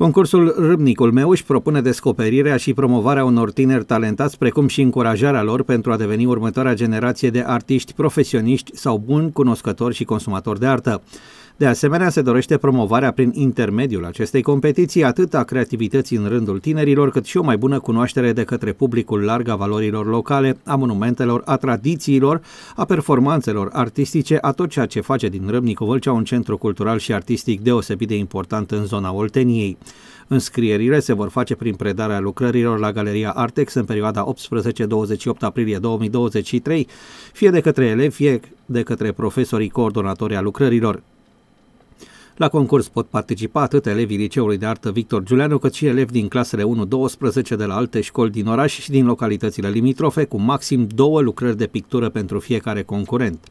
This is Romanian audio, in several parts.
Concursul Râbnicul meu își propune descoperirea și promovarea unor tineri talentați, precum și încurajarea lor pentru a deveni următoarea generație de artiști profesioniști sau buni cunoscători și consumatori de artă. De asemenea, se dorește promovarea prin intermediul acestei competiții atât a creativității în rândul tinerilor, cât și o mai bună cunoaștere de către publicul larg a valorilor locale, a monumentelor, a tradițiilor, a performanțelor artistice, a tot ceea ce face din Râmnicu Vâlcea un centru cultural și artistic deosebit de important în zona Olteniei. Înscrierile se vor face prin predarea lucrărilor la Galeria Artex în perioada 18-28 aprilie 2023, fie de către elevi, fie de către profesorii coordonatori a lucrărilor. La concurs pot participa atât elevii Liceului de Artă Victor Giulianu, cât și elevi din clasele 1-12 de la alte școli din oraș și din localitățile limitrofe, cu maxim două lucrări de pictură pentru fiecare concurent.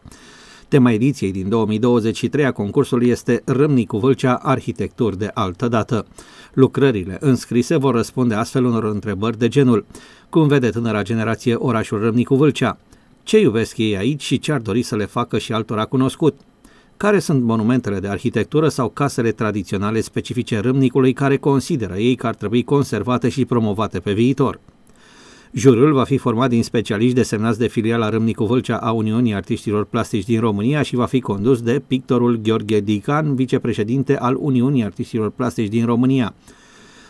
Tema ediției din 2023 a concursului este Râmnicu Vâlcea Arhitecturi de altă dată. Lucrările înscrise vor răspunde astfel unor întrebări de genul Cum vede tânăra generație orașul Râmnicu Vâlcea? Ce iubesc ei aici și ce ar dori să le facă și altora cunoscut? care sunt monumentele de arhitectură sau casele tradiționale specifice Râmnicului care consideră ei că ar trebui conservate și promovate pe viitor. Jurul va fi format din specialiști desemnați de filiala Râmnicu Vâlcea a Uniunii Artiștilor Plastici din România și va fi condus de pictorul Gheorghe Dican, vicepreședinte al Uniunii Artiștilor Plastici din România.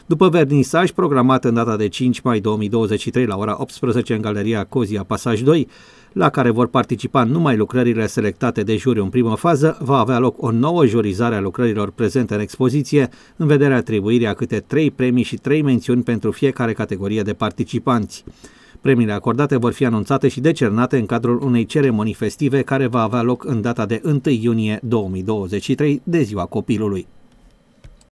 După vernisaj programat în data de 5 mai 2023 la ora 18 în Galeria Cozia Pasaj 2, la care vor participa numai lucrările selectate de juriu în primă fază, va avea loc o nouă jurizare a lucrărilor prezente în expoziție, în vederea atribuirii a câte trei premii și trei mențiuni pentru fiecare categorie de participanți. Premiile acordate vor fi anunțate și decernate în cadrul unei ceremonii festive care va avea loc în data de 1 iunie 2023 de Ziua Copilului.